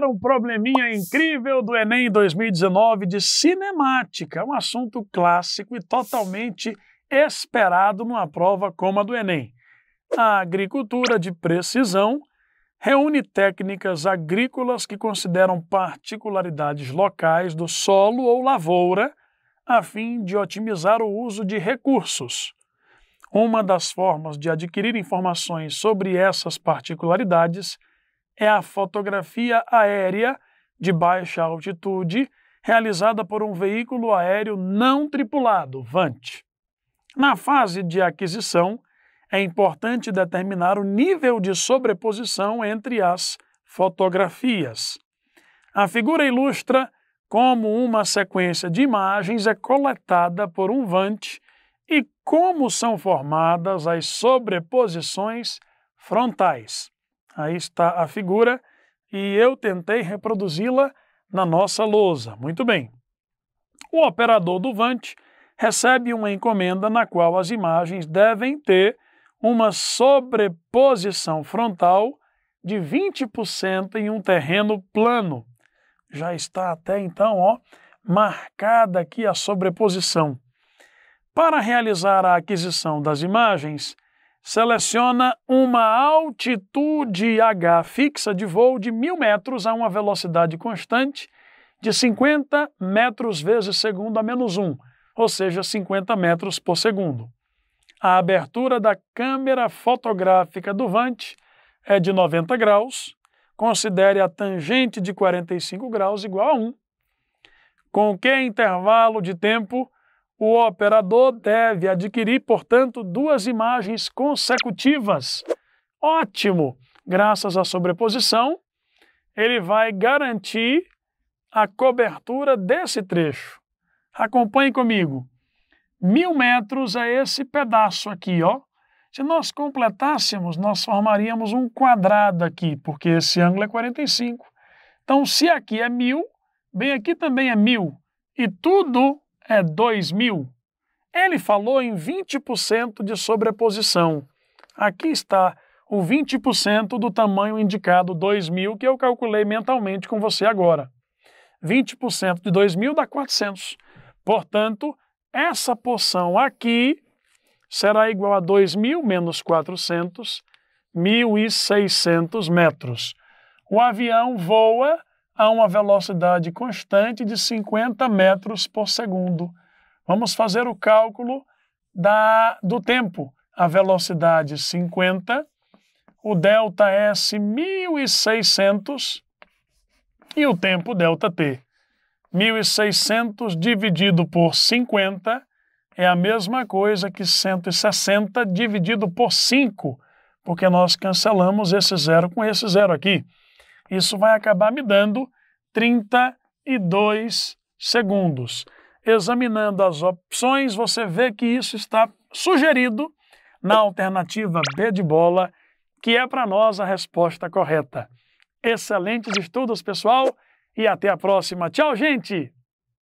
era um probleminha incrível do Enem 2019 de cinemática, um assunto clássico e totalmente esperado numa prova como a do Enem. A agricultura de precisão reúne técnicas agrícolas que consideram particularidades locais do solo ou lavoura, a fim de otimizar o uso de recursos. Uma das formas de adquirir informações sobre essas particularidades é a fotografia aérea de baixa altitude realizada por um veículo aéreo não tripulado, VANT. Na fase de aquisição, é importante determinar o nível de sobreposição entre as fotografias. A figura ilustra como uma sequência de imagens é coletada por um VANT e como são formadas as sobreposições frontais. Aí está a figura e eu tentei reproduzi-la na nossa lousa. Muito bem. O operador do Vant recebe uma encomenda na qual as imagens devem ter uma sobreposição frontal de 20% em um terreno plano. Já está até então, ó, marcada aqui a sobreposição. Para realizar a aquisição das imagens, seleciona uma altitude H fixa de voo de mil metros a uma velocidade constante de 50 metros vezes segundo a menos 1, ou seja, 50 metros por segundo. A abertura da câmera fotográfica do Vant é de 90 graus. Considere a tangente de 45 graus igual a 1, com que intervalo de tempo o operador deve adquirir, portanto, duas imagens consecutivas. Ótimo! Graças à sobreposição, ele vai garantir a cobertura desse trecho. Acompanhe comigo. Mil metros é esse pedaço aqui, ó. Se nós completássemos, nós formaríamos um quadrado aqui, porque esse ângulo é 45. Então, se aqui é mil, bem aqui também é mil. E tudo é 2000. Ele falou em 20% de sobreposição. Aqui está o 20% do tamanho indicado 2000 que eu calculei mentalmente com você agora. 20% de 2000 dá 400. Portanto, essa porção aqui será igual a 2000 menos 400, 1.600 metros. O avião voa a uma velocidade constante de 50 metros por segundo. Vamos fazer o cálculo da, do tempo. A velocidade 50, o delta S 1600 e o tempo delta T. 1600 dividido por 50 é a mesma coisa que 160 dividido por 5, porque nós cancelamos esse zero com esse zero aqui. Isso vai acabar me dando 32 segundos. Examinando as opções, você vê que isso está sugerido na alternativa B de bola, que é para nós a resposta correta. Excelentes estudos, pessoal, e até a próxima. Tchau, gente!